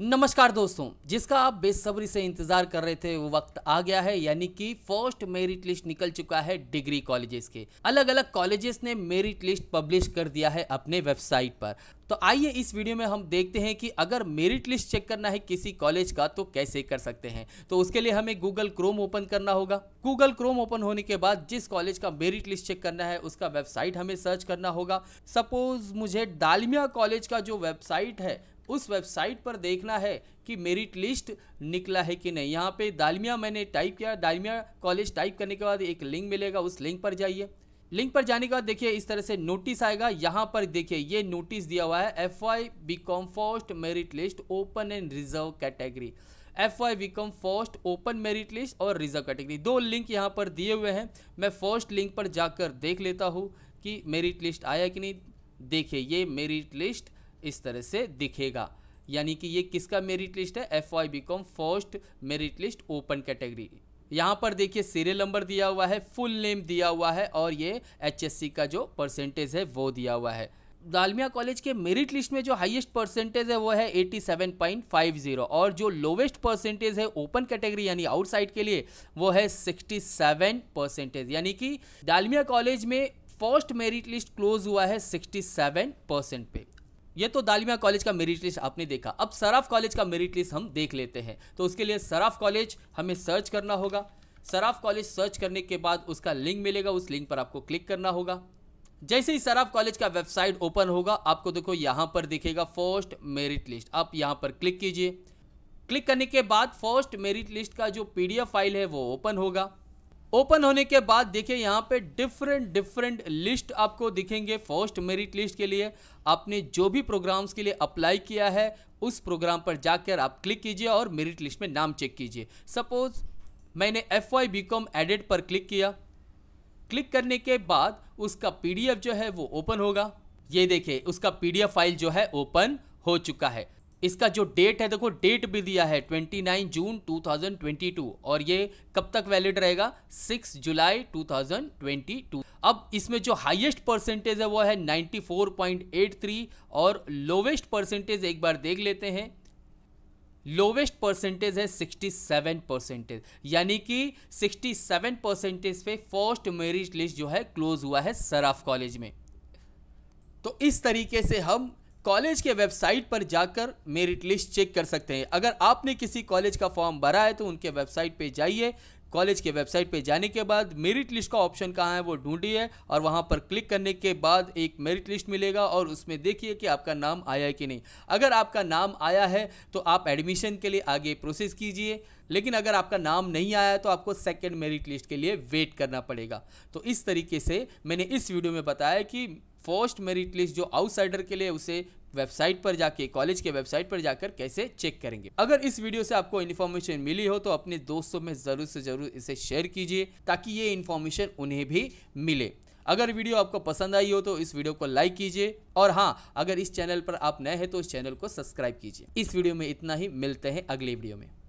नमस्कार दोस्तों जिसका आप बेसब्री से इंतज़ार कर रहे थे वो वक्त आ गया है यानी कि फर्स्ट मेरिट लिस्ट निकल चुका है डिग्री कॉलेजेस के अलग अलग कॉलेजेस ने मेरिट लिस्ट पब्लिश कर दिया है अपने वेबसाइट पर तो आइए इस वीडियो में हम देखते हैं कि अगर मेरिट लिस्ट चेक करना है किसी कॉलेज का तो कैसे कर सकते हैं तो उसके लिए हमें गूगल क्रोम ओपन करना होगा गूगल क्रोम ओपन होने के बाद जिस कॉलेज का मेरिट लिस्ट चेक करना है उसका वेबसाइट हमें सर्च करना होगा सपोज मुझे डालमिया कॉलेज का जो वेबसाइट है उस वेबसाइट पर देखना है कि मेरिट लिस्ट निकला है कि नहीं यहाँ पे दालमिया मैंने टाइप किया दालमिया कॉलेज टाइप करने के बाद एक लिंक मिलेगा उस लिंक पर जाइए लिंक पर जाने के बाद देखिए इस तरह से नोटिस आएगा यहाँ पर देखिए ये नोटिस दिया हुआ है F Y B com first merit list open and reserve category F Y B com first open merit list और रिजर्व कैटेगरी दो लिंक यहाँ पर दिए हुए हैं मैं फर्स्ट लिंक पर जाकर देख लेता हूँ कि मेरिट लिस्ट आया कि नहीं देखिए ये मेरिट लिस्ट इस तरह से दिखेगा यानी कि ये किसका मेरिट लिस्ट है F Y B com first merit list open category यहाँ पर देखिए सीरियल नंबर दिया हुआ है फुल नेम दिया हुआ है और ये सी का जो परसेंटेज है वो दिया हुआ है दालमिया कॉलेज के मेरिट लिस्ट में जो हाईएस्ट परसेंटेज है वो है 87.50 और जो लोवेस्ट परसेंटेज है ओपन कैटेगरी यानी आउटसाइड के लिए वो है 67 परसेंटेज यानी कि दालमिया कॉलेज में फर्स्ट मेरिट लिस्ट क्लोज हुआ है 67 परसेंट पे ये तो दालिमिया कॉलेज का मेरिट लिस्ट आपने देखा अब सराफ कॉलेज का मेरिट लिस्ट हम देख लेते हैं तो उसके लिए सराफ कॉलेज हमें सर्च करना होगा सराफ कॉलेज सर्च करने के बाद उसका लिंक मिलेगा उस लिंक पर आपको क्लिक करना होगा जैसे ही सराफ कॉलेज का वेबसाइट ओपन होगा आपको देखो यहाँ पर दिखेगा फर्स्ट मेरिट लिस्ट आप यहाँ पर क्लिक कीजिए क्लिक करने के बाद फर्स्ट मेरिट लिस्ट का जो पीडीएफ फाइल है वो ओपन होगा ओपन होने के बाद देखिए यहाँ पे डिफरेंट डिफरेंट लिस्ट आपको दिखेंगे फर्स्ट मेरिट लिस्ट के लिए आपने जो भी प्रोग्राम्स के लिए अप्लाई किया है उस प्रोग्राम पर जाकर आप क्लिक कीजिए और मेरिट लिस्ट में नाम चेक कीजिए सपोज मैंने F Y B com edit पर क्लिक किया क्लिक करने के बाद उसका पी जो है वो ओपन होगा ये देखिए उसका पी फाइल जो है ओपन हो चुका है इसका जो डेट है देखो डेट भी दिया है 29 जून 2022 और ये कब तक वैलिड रहेगा 6 जुलाई 2022 अब इसमें जो हाईएस्ट परसेंटेज है वो है 94.83 और लोवेस्ट परसेंटेज एक बार देख लेते हैं लोवेस्ट परसेंटेज है 67 परसेंटेज यानी कि 67 परसेंटेज पे फर्स्ट मेरिट लिस्ट जो है क्लोज हुआ है सराफ कॉलेज में तो इस तरीके से हम कॉलेज के वेबसाइट पर जाकर मेरिट लिस्ट चेक कर सकते हैं अगर आपने किसी कॉलेज का फॉर्म भरा है तो उनके वेबसाइट पे जाइए कॉलेज के वेबसाइट पे जाने के बाद मेरिट लिस्ट का ऑप्शन कहाँ है वो ढूंढिए और वहाँ पर क्लिक करने के बाद एक मेरिट लिस्ट मिलेगा और उसमें देखिए कि आपका नाम आया है कि नहीं अगर आपका नाम आया है तो आप एडमिशन के लिए आगे प्रोसेस कीजिए लेकिन अगर आपका नाम नहीं आया तो आपको सेकेंड मेरिट लिस्ट के लिए वेट करना पड़ेगा तो इस तरीके से मैंने इस वीडियो में बताया कि फर्स्ट मेरिट लिस्ट जो आउटसाइडर के लिए उसे वेबसाइट पर जाके कॉलेज के वेबसाइट पर जाकर कैसे चेक करेंगे अगर इस वीडियो से आपको इन्फॉर्मेशन मिली हो तो अपने दोस्तों में ज़रूर से ज़रूर इसे शेयर कीजिए ताकि ये इन्फॉर्मेशन उन्हें भी मिले अगर वीडियो आपको पसंद आई हो तो इस वीडियो को लाइक कीजिए और हाँ अगर इस चैनल पर आप नए हैं तो इस चैनल को सब्सक्राइब कीजिए इस वीडियो में इतना ही मिलते हैं अगले वीडियो में